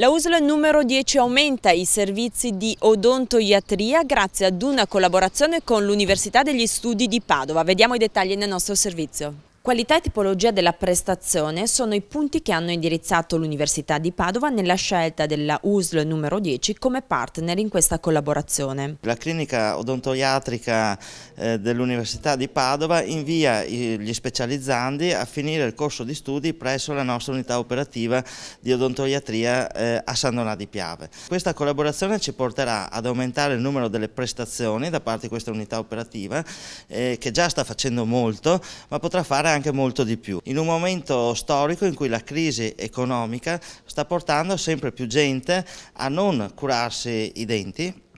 La USL numero 10 aumenta i servizi di odontoiatria grazie ad una collaborazione con l'Università degli Studi di Padova. Vediamo i dettagli nel nostro servizio. Qualità e tipologia della prestazione sono i punti che hanno indirizzato l'Università di Padova nella scelta della USL numero 10 come partner in questa collaborazione. La clinica odontoiatrica eh, dell'Università di Padova invia eh, gli specializzandi a finire il corso di studi presso la nostra unità operativa di odontoiatria eh, a San Donà di Piave. Questa collaborazione ci porterà ad aumentare il numero delle prestazioni da parte di questa unità operativa che già sta facendo molto ma potrà fare anche molto di più. In un momento storico in cui la crisi economica sta portando sempre più gente a non curarsi i denti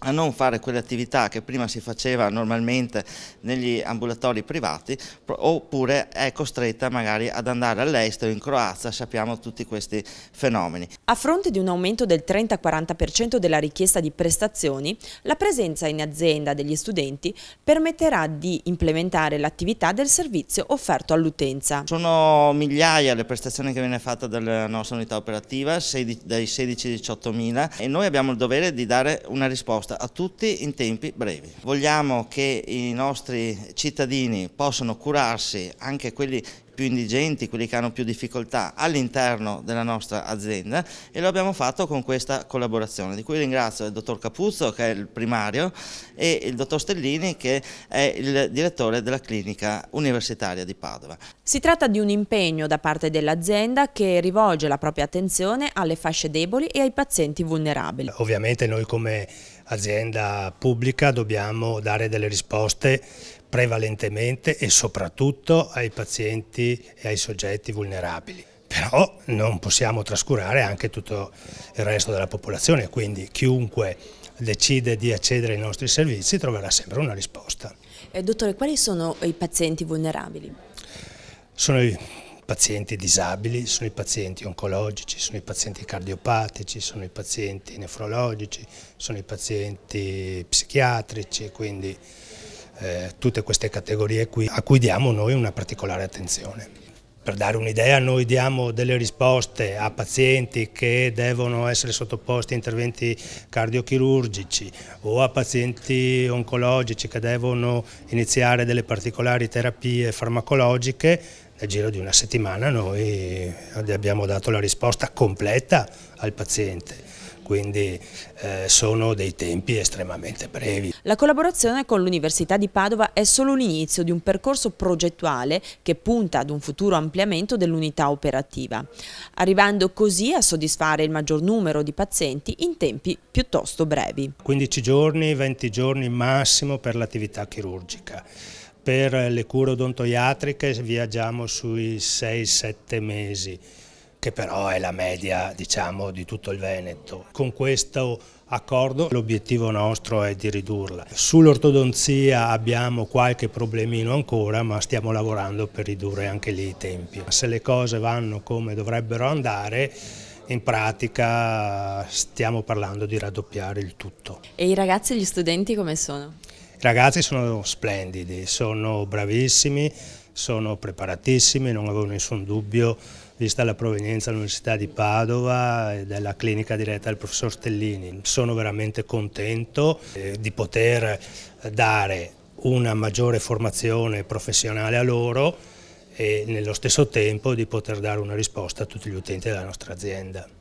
a non fare quelle attività che prima si faceva normalmente negli ambulatori privati oppure è costretta magari ad andare all'estero, in Croazia, sappiamo tutti questi fenomeni. A fronte di un aumento del 30-40% della richiesta di prestazioni, la presenza in azienda degli studenti permetterà di implementare l'attività del servizio offerto all'utenza. Sono migliaia le prestazioni che viene fatta dalla nostra unità operativa, dai 16-18 mila e noi abbiamo il dovere di dare una risposta risposta a tutti in tempi brevi. Vogliamo che i nostri cittadini possano curarsi, anche quelli più indigenti, quelli che hanno più difficoltà all'interno della nostra azienda e lo abbiamo fatto con questa collaborazione di cui ringrazio il dottor Capuzzo che è il primario e il dottor Stellini che è il direttore della clinica universitaria di Padova. Si tratta di un impegno da parte dell'azienda che rivolge la propria attenzione alle fasce deboli e ai pazienti vulnerabili. Ovviamente noi come azienda pubblica dobbiamo dare delle risposte prevalentemente e soprattutto ai pazienti e ai soggetti vulnerabili. Però non possiamo trascurare anche tutto il resto della popolazione, quindi chiunque decide di accedere ai nostri servizi troverà sempre una risposta. Eh, dottore, quali sono i pazienti vulnerabili? Sono i pazienti disabili, sono i pazienti oncologici, sono i pazienti cardiopatici, sono i pazienti nefrologici, sono i pazienti psichiatrici, quindi eh, tutte queste categorie qui a cui diamo noi una particolare attenzione. Per dare un'idea noi diamo delle risposte a pazienti che devono essere sottoposti a interventi cardiochirurgici o a pazienti oncologici che devono iniziare delle particolari terapie farmacologiche nel giro di una settimana noi abbiamo dato la risposta completa al paziente quindi eh, sono dei tempi estremamente brevi. La collaborazione con l'Università di Padova è solo l'inizio di un percorso progettuale che punta ad un futuro ampliamento dell'unità operativa, arrivando così a soddisfare il maggior numero di pazienti in tempi piuttosto brevi. 15 giorni, 20 giorni massimo per l'attività chirurgica per le cure odontoiatriche viaggiamo sui 6-7 mesi che però è la media diciamo, di tutto il Veneto. Con questo accordo l'obiettivo nostro è di ridurla. Sull'ortodonzia abbiamo qualche problemino ancora ma stiamo lavorando per ridurre anche lì i tempi. Se le cose vanno come dovrebbero andare in pratica stiamo parlando di raddoppiare il tutto. E i ragazzi e gli studenti come sono? I ragazzi sono splendidi, sono bravissimi, sono preparatissimi, non avevo nessun dubbio, vista la provenienza dell'Università di Padova e della clinica diretta del professor Stellini. Sono veramente contento eh, di poter dare una maggiore formazione professionale a loro e nello stesso tempo di poter dare una risposta a tutti gli utenti della nostra azienda.